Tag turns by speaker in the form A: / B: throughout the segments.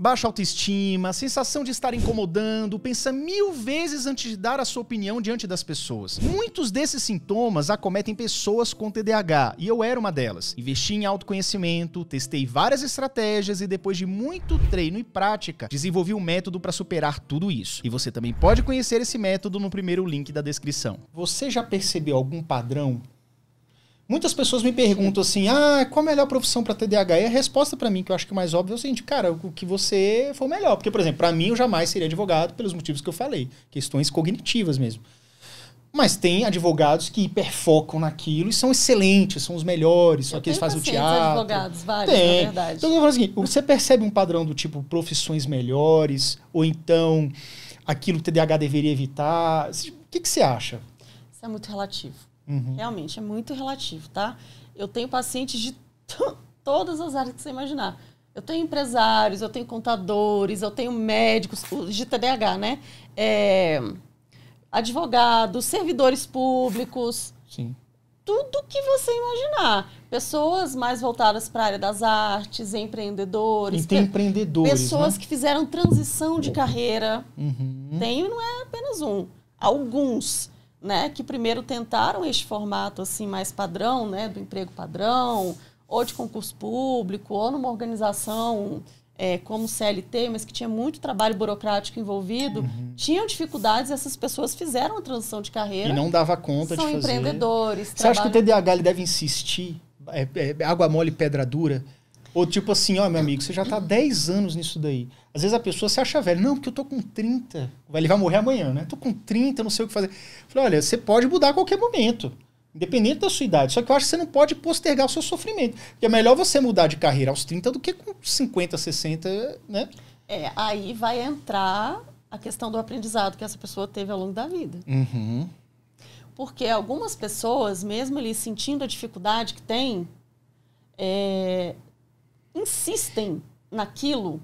A: baixa autoestima, sensação de estar incomodando, pensa mil vezes antes de dar a sua opinião diante das pessoas. Muitos desses sintomas acometem pessoas com TDAH, e eu era uma delas. Investi em autoconhecimento, testei várias estratégias e depois de muito treino e prática, desenvolvi um método para superar tudo isso. E você também pode conhecer esse método no primeiro link da descrição. Você já percebeu algum padrão Muitas pessoas me perguntam assim: ah, qual a melhor profissão para TDAH? E a resposta para mim, que eu acho que é mais óbvio, é o seguinte: cara, o que você for melhor. Porque, por exemplo, para mim eu jamais seria advogado pelos motivos que eu falei, questões cognitivas mesmo. Mas tem advogados que hiperfocam naquilo e são excelentes, são os melhores, só eu que eles fazem o teatro. advogados,
B: vários, tem. na verdade. Então, eu falo o assim, seguinte,
A: você percebe um padrão do tipo profissões melhores, ou então aquilo que o TDAH deveria evitar? O que, que você acha?
B: Isso é muito relativo. Uhum. Realmente, é muito relativo, tá? Eu tenho pacientes de todas as áreas que você imaginar. Eu tenho empresários, eu tenho contadores, eu tenho médicos de TDAH, né? É, advogados, servidores públicos. Sim. Tudo que você imaginar. Pessoas mais voltadas para a área das artes, empreendedores. E tem
A: empreendedores. Pessoas né?
B: que fizeram transição de carreira. Uhum. Tem, não é apenas um. Alguns né, que primeiro tentaram este formato assim mais padrão, né, do emprego padrão, ou de concurso público, ou numa organização é, como CLT, mas que tinha muito trabalho burocrático envolvido, uhum. tinham dificuldades, essas pessoas fizeram a transição de carreira. E não
A: dava conta de fazer. São empreendedores. Você trabalham... acha que o TDAH ele deve insistir? É, é, água mole, pedra dura? Ou tipo assim, ó, meu amigo, você já tá 10 anos nisso daí. Às vezes a pessoa se acha velha. Não, porque eu tô com 30. Ele vai morrer amanhã, né? Tô com 30, não sei o que fazer. falei, olha, você pode mudar a qualquer momento. Independente da sua idade. Só que eu acho que você não pode postergar o seu sofrimento. Porque é melhor você mudar de carreira aos 30 do que com 50, 60,
B: né? É, aí vai entrar a questão do aprendizado que essa pessoa teve ao longo da vida.
A: Uhum.
B: Porque algumas pessoas, mesmo ali sentindo a dificuldade que tem, é, insistem naquilo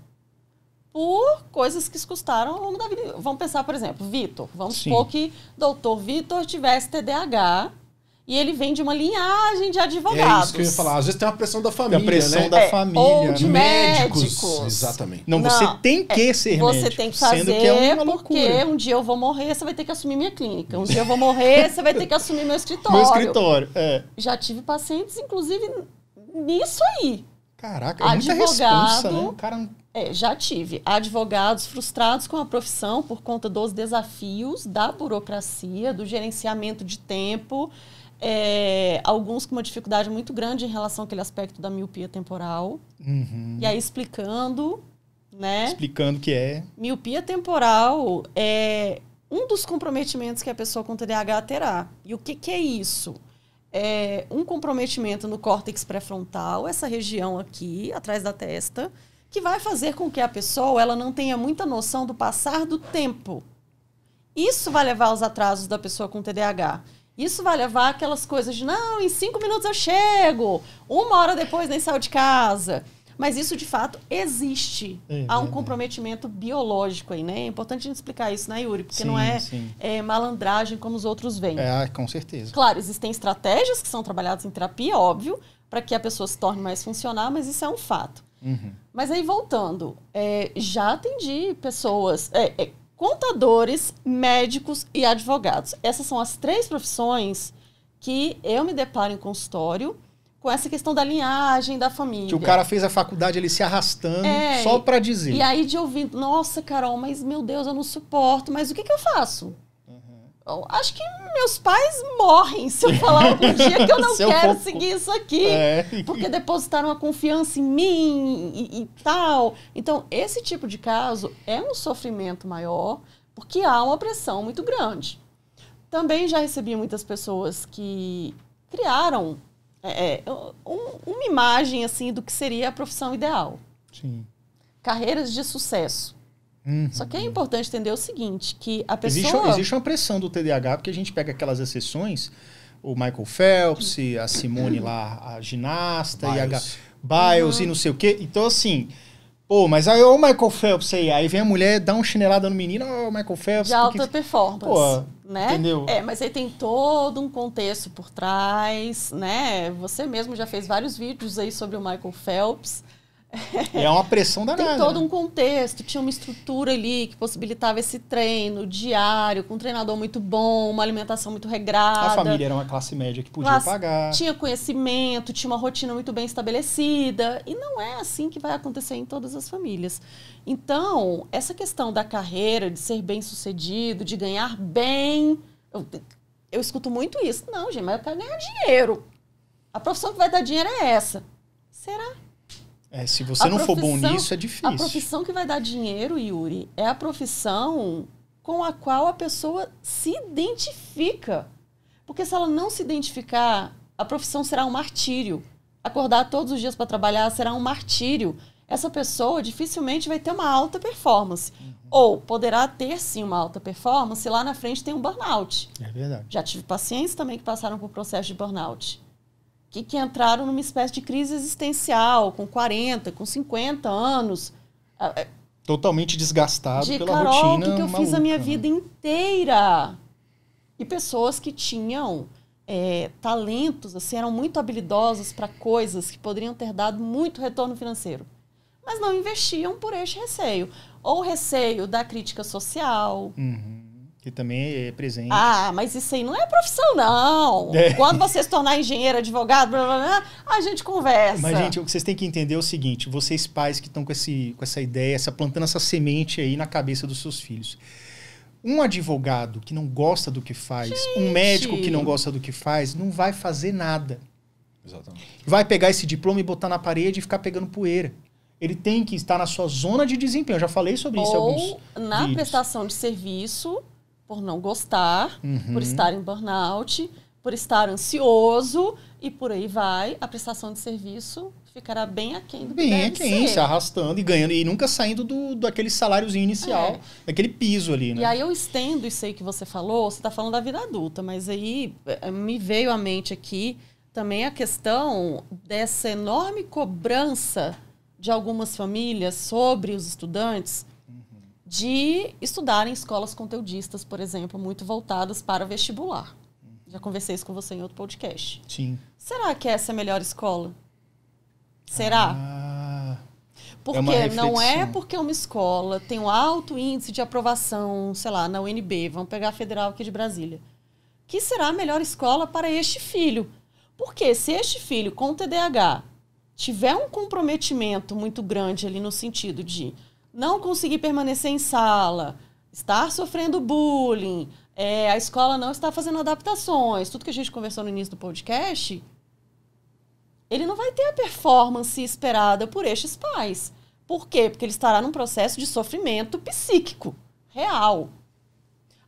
B: por coisas que se custaram ao longo da vida. Vamos pensar, por exemplo, Vitor. Vamos Sim. supor que doutor Vitor tivesse TDAH e ele vem de uma linhagem de advogados. É isso que eu ia falar.
A: Às vezes tem uma pressão da família, tem a pressão né? da é, família. Ou de médicos. médicos. Exatamente. Não, Não, você tem que é, ser você médico. Você tem que fazer, sendo que é uma loucura. porque
B: um dia eu vou morrer, você vai ter que assumir minha clínica. Um dia eu vou morrer, você vai ter que assumir meu escritório. Meu escritório, é. Já tive pacientes, inclusive, nisso aí. Caraca, é advogado, muita responsa, né? Cara... É, já tive advogados frustrados com a profissão por conta dos desafios da burocracia, do gerenciamento de tempo, é, alguns com uma dificuldade muito grande em relação àquele aspecto da miopia temporal. Uhum. E aí explicando, né?
A: Explicando que é.
B: Miopia temporal é um dos comprometimentos que a pessoa com TDAH terá. E o que, que é isso? é, um comprometimento no córtex pré-frontal, essa região aqui, atrás da testa, que vai fazer com que a pessoa ela não tenha muita noção do passar do tempo. Isso vai levar aos atrasos da pessoa com TDAH. Isso vai levar aquelas coisas de não, em cinco minutos eu chego, uma hora depois nem saiu de casa. Mas isso, de fato, existe. É, Há um comprometimento biológico aí, né? É importante a gente explicar isso, né, Yuri? Porque sim, não é, é, malandragem como os outros veem. É, com certeza. Claro, existem estratégias que são trabalhadas em terapia, óbvio, para que a pessoa se torne mais funcional, mas isso é um fato. Uhum. Mas aí, voltando, é, já atendi pessoas... É, é, contadores, médicos e advogados. Essas são as três profissões que eu me deparo em consultório com essa questão da linhagem, da família. Que o cara
A: fez a faculdade ele se arrastando é, só para dizer. E aí
B: de ouvir, nossa, Carol, mas meu Deus, eu não suporto, mas o que, que eu faço? Uhum. acho que meus pais morrem se eu falar algum dia que eu não quero seguir isso aqui. É. Porque depositaram a confiança em mim e, e tal. Então, esse tipo de caso é um sofrimento maior, porque há uma pressão muito grande. Também já recebi muitas pessoas que criaram é, é um, uma imagem assim do que seria a profissão ideal. Sim. Carreiras de sucesso. Uhum. Só que é importante entender o seguinte, que a pessoa... Existe, existe
A: uma pressão do TDAH, porque a gente pega aquelas exceções, o Michael Phelps, a Simone lá, a ginasta, Biles. e a Biles uhum. e não sei o quê. Então, assim, Pô, mas aí, ô Michael Phelps aí. Aí vem a mulher, dá um chinelada no menino, ô Michael Phelps. De alta
B: porque... performance. Pô, né? Entendeu? É, mas aí tem todo um contexto por trás, né? Você mesmo já fez vários vídeos aí sobre o Michael Phelps.
A: É uma pressão danada. Tem todo né? um
B: contexto, tinha uma estrutura ali que possibilitava esse treino diário, com um treinador muito bom, uma alimentação muito regrada. A família
A: era uma classe média que podia classe, pagar. Tinha
B: conhecimento, tinha uma rotina muito bem estabelecida. E não é assim que vai acontecer em todas as famílias. Então, essa questão da carreira, de ser bem sucedido, de ganhar bem. Eu, eu escuto muito isso. Não, gente, mas eu quero ganhar dinheiro. A profissão que vai dar dinheiro é essa. Será? É, se
A: você a não for bom nisso, é difícil. A
B: profissão que vai dar dinheiro, Yuri, é a profissão com a qual a pessoa se identifica. Porque se ela não se identificar, a profissão será um martírio. Acordar todos os dias para trabalhar será um martírio. Essa pessoa dificilmente vai ter uma alta performance. Uhum. Ou poderá ter sim uma alta performance, se lá na frente tem um burnout. É verdade. Já tive pacientes também que passaram por processo de burnout que, que entraram numa espécie de crise existencial, com 40, com 50 anos. Ah, é,
A: Totalmente desgastado de, pela Carol, rotina. que, que eu maluca, fiz a minha né? vida
B: inteira? E pessoas que tinham é, talentos, assim, eram muito habilidosas para coisas que poderiam ter dado muito retorno financeiro, mas não investiam por este receio. Ou receio da crítica social,
A: uhum que também é presente.
B: Ah, mas isso aí não é profissão, não. É. Quando você se tornar engenheiro, advogado, blá, blá, blá, a gente conversa. Mas, gente, o
A: que vocês têm que entender é o seguinte: vocês pais que estão com, esse, com essa ideia, essa, plantando essa semente aí na cabeça dos seus filhos. Um advogado que não gosta do que faz, gente. um médico que não gosta do que faz, não vai fazer nada. Exatamente. Vai pegar esse diploma e botar na parede e ficar pegando poeira ele tem que estar na sua zona de desempenho. Eu já falei sobre isso Ou alguns
B: na vídeos. prestação de serviço por não gostar, uhum. por estar em burnout, por estar ansioso e por aí vai. A prestação de serviço ficará bem aquém do bem que Bem aquém, ser. se
A: arrastando e ganhando e nunca saindo do, daquele saláriozinho inicial, é. daquele piso ali, né? E
B: aí eu estendo e sei que você falou, você está falando da vida adulta, mas aí eh, me veio à mente aqui também a questão dessa enorme cobrança de algumas famílias sobre os estudantes de estudar em escolas conteudistas, por exemplo, muito voltadas para vestibular. Já conversei isso com você em outro podcast. Sim. Será que essa é a melhor escola? Será? Ah, porque é não é porque é uma escola tem um alto índice de aprovação, sei lá, na UNB, vamos pegar a federal aqui de Brasília, que será a melhor escola para este filho. Porque se este filho com TDAH tiver um comprometimento muito grande ali no sentido de não conseguir permanecer em sala, estar sofrendo bullying, é, a escola não está fazendo adaptações, tudo que a gente conversou no início do podcast, ele não vai ter a performance esperada por estes pais. Por quê? Porque ele estará num processo de sofrimento psíquico, real.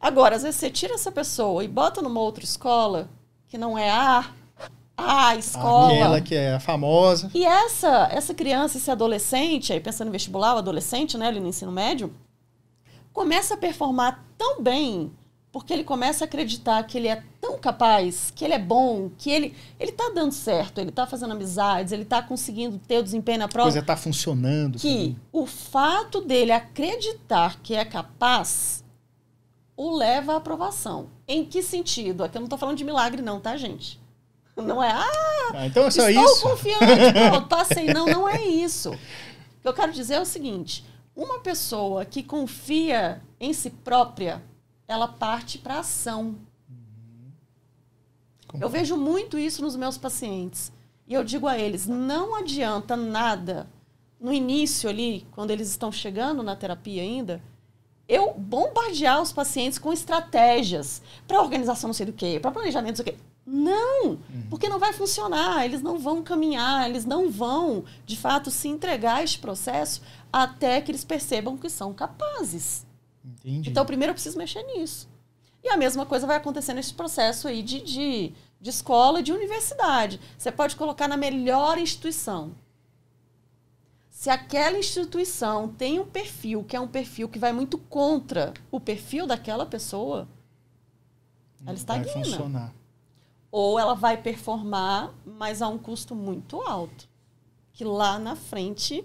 B: Agora, às vezes você tira essa pessoa e bota numa outra escola, que não é a ah, a escola. Aquela que
A: é famosa.
B: E essa, essa criança, esse adolescente, aí pensando em vestibular, o adolescente, né, ali no ensino médio, começa a performar tão bem, porque ele começa a acreditar que ele é tão capaz, que ele é bom, que ele ele tá dando certo, ele tá fazendo amizades, ele tá conseguindo ter o desempenho na prova. A coisa
A: tá funcionando. Que também.
B: o fato dele acreditar que é capaz o leva à aprovação. Em que sentido? Aqui eu não tô falando de milagre não, tá, gente? Não é, ah, ah então é só estou isso. confiante, pronto, passei. Tá não, não é isso. O que eu quero dizer é o seguinte, uma pessoa que confia em si própria, ela parte para ação. Como? Uhum. Eu vejo muito isso nos meus pacientes. E eu digo a eles, não adianta nada no início ali, quando eles estão chegando na terapia ainda, eu bombardear os pacientes com estratégias para organização não sei do que, para planejamento não sei do que. Não, uhum. porque não vai funcionar, eles não vão caminhar, eles não vão, de fato, se entregar a este processo até que eles percebam que são capazes.
A: Entendi. Então,
B: primeiro eu preciso mexer nisso. E a mesma coisa vai acontecer nesse processo aí de, de, de escola, de universidade. Você pode colocar na melhor instituição. Se aquela instituição tem um perfil que é um perfil que vai muito contra o perfil daquela pessoa, ela está Vai funcionar ou ela vai performar, mas a um custo muito alto. Que lá na frente.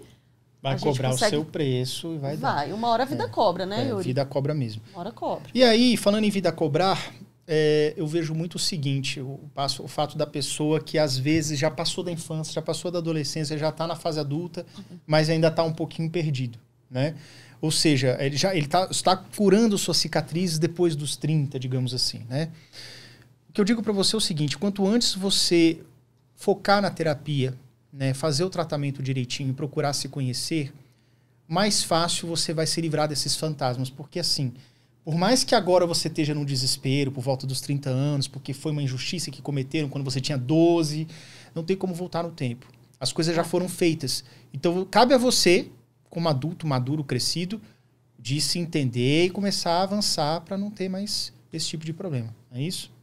B: Vai cobrar consegue... o seu
A: preço e vai, vai. dar.
B: Vai, uma hora a vida é. cobra, né, é, a Vida
A: cobra mesmo. Uma hora cobra. E aí, falando em vida cobrar, é, eu vejo muito o seguinte: o, passo, o fato da pessoa que às vezes já passou da infância, já passou da adolescência, já está na fase adulta, uhum. mas ainda está um pouquinho perdido. Né? Ou seja, ele já está ele tá, está curando suas cicatrizes depois dos 30, digamos assim. Né? que eu digo para você é o seguinte: quanto antes você focar na terapia, né, fazer o tratamento direitinho e procurar se conhecer, mais fácil você vai se livrar desses fantasmas. Porque assim, por mais que agora você esteja num desespero por volta dos 30 anos, porque foi uma injustiça que cometeram quando você tinha 12, não tem como voltar no tempo. As coisas já foram feitas. Então cabe a você, como adulto, maduro, crescido, de se entender e começar a avançar para não ter mais esse tipo de problema. É isso?